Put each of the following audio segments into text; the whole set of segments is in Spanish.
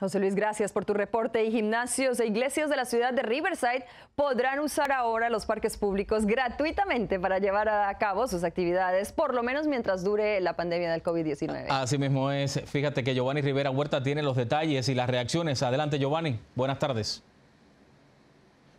José Luis, gracias por tu reporte. Y gimnasios e iglesias de la ciudad de Riverside podrán usar ahora los parques públicos gratuitamente para llevar a cabo sus actividades, por lo menos mientras dure la pandemia del COVID-19. Así mismo es. Fíjate que Giovanni Rivera Huerta tiene los detalles y las reacciones. Adelante, Giovanni. Buenas tardes.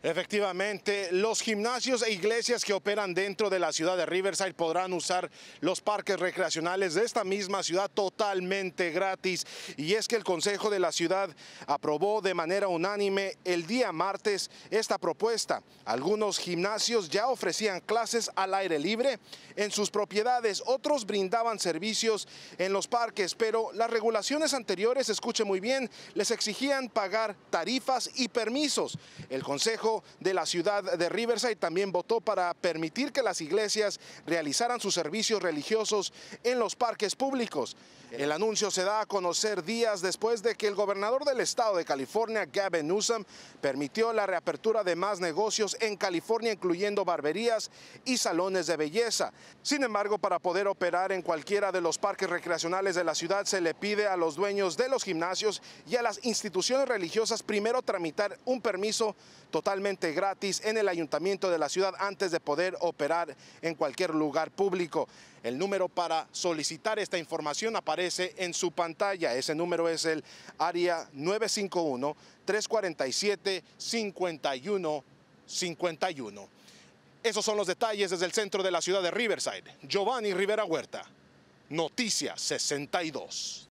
Efectivamente, los gimnasios e iglesias que operan dentro de la ciudad de Riverside podrán usar los parques recreacionales de esta misma ciudad totalmente gratis. Y es que el Consejo de la Ciudad aprobó de manera unánime el día martes esta propuesta. Algunos gimnasios ya ofrecían clases al aire libre en sus propiedades, otros brindaban servicios en los parques, pero las regulaciones anteriores, escuche muy bien, les exigían pagar tarifas y permisos. El Consejo de la ciudad de Riverside también votó para permitir que las iglesias realizaran sus servicios religiosos en los parques públicos. El anuncio se da a conocer días después de que el gobernador del estado de California, Gavin Newsom, permitió la reapertura de más negocios en California, incluyendo barberías y salones de belleza. Sin embargo, para poder operar en cualquiera de los parques recreacionales de la ciudad, se le pide a los dueños de los gimnasios y a las instituciones religiosas primero tramitar un permiso totalmente gratis en el ayuntamiento de la ciudad antes de poder operar en cualquier lugar público. El número para solicitar esta información aparece en su pantalla. Ese número es el área 951-347-5151. Esos son los detalles desde el centro de la ciudad de Riverside. Giovanni Rivera Huerta, Noticias 62.